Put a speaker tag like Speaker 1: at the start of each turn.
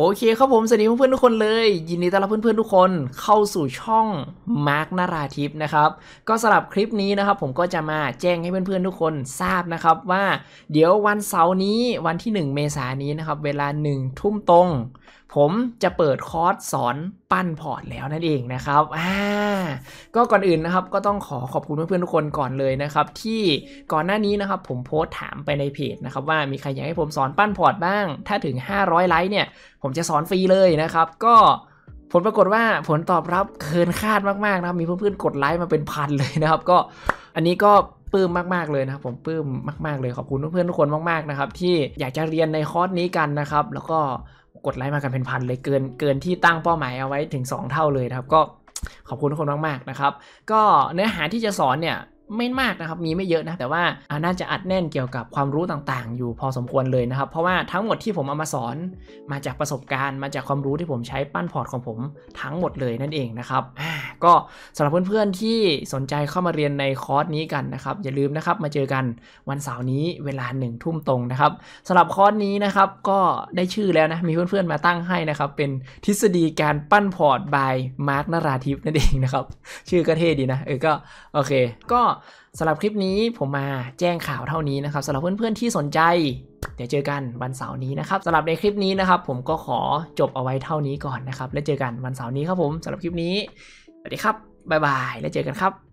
Speaker 1: โอเคครับผมสวัสดีเพื่อนๆ ทุกคนเลย ยินดีต้อนรับเพื่อนๆ ทุกคนเข้าสู่ช่องมาร์กนาราทิพนะครับก็สำหรับคลิปนี้นะครับ ผมก็จะมาแจ้งให้เพื่อนๆ ทุกคนทราบนะครับว่า เดี๋ยววันเสาร์นี้ วันที่ 1 เมษายนนี้นะครับ เวลา1ทุ่มตรงผมจะเปิดคอร์สสอนปั้นพอร์ตแล้วนั่นเองนะครับ อ่าก็ก่อนอื่นนะครับก็ต้องขอขอบคุณเพื่อนๆทุกคนก่อนเลยนะครับ ที่ก่อนหน้านี้นะครับ ผมโพสถามไปในเพจนะครับ ว่ามีใครอยากให้ผมสอนปั้นพอร์ตบ้าง ถ้าถึง500ไลค์เนี่ยผมจะสอนฟรีเลยนะครับก็ผลปรากฏว่าผลตอบรับเกินคาดมากๆนะครับมีเพื่อนๆกดไลค์มาเป็นพันเลยนะครับ ก็อันนี้ก็ปลื้มมากๆเลยนะครับ ผมปลื้มมาก ๆเลย ขอบคุณเพื่อนๆทุกคนมากๆนะครับ ที่อยากจะเรียนในคอร์สนี้กันนะครับ แล้วก็กดไลค์มากันเป็นพันเลยเกินเกินที่ตั้งเป้าหมายเอาไว้ถึง 2 เท่าเลยนะครับก็ขอบคุณทุกคนมากๆนะครับ ก็เนื้อหาที่จะสอนเนี่ยไม่มากนะครับมีไม่เยอะนะแต่ว่าน่าจะอัดแน่นเกี่ยวกับความรู้ต่างๆ อยู่พอสมควรเลยนะครับ เพราะว่าทั้งหมดที่ผมเอามาสอนมาจากประสบการณ์ มาจากความรู้ที่ผมใช้ปั้นพอร์ตของผม ทั้งหมดเลยนั่นเองนะครับก็สำหรับเพื่อน ๆ ที่สนใจเข้ามาเรียนในคอร์สนี้กันนะครับ อย่าลืมนะครับ มาเจอกันวันเสาร์นี้เวลาหนึ่งทุ่มตรงนะครับสำหรับคอร์สนี้นะครับ ก็ได้ชื่อแล้วนะมีเพื่อนๆมาตั้งให้นะครับ เป็นทฤษฎีการปั้นพอร์ต by มาร์คนราทิพนั่นเองนะครับชื่อก็เท่ดีนะเออก็โอเค ก็สำหรับคลิปนี้ผมมาแจ้งข่าวเท่านี้นะครับสำหรับเพื่อนๆที่สนใจ เดี๋ยวเจอกันวันเสาร์นี้นะครับสำหรับในคลิปนี้นะครับ ผมก็ขอจบเอาไว้เท่านี้ก่อนนะครับ แล้วเจอกันวันเสาร์นี้ครับผมสำหรับคลิปนี้สวัสดีครับ บ๊ายบายแล้วเจอกันครับ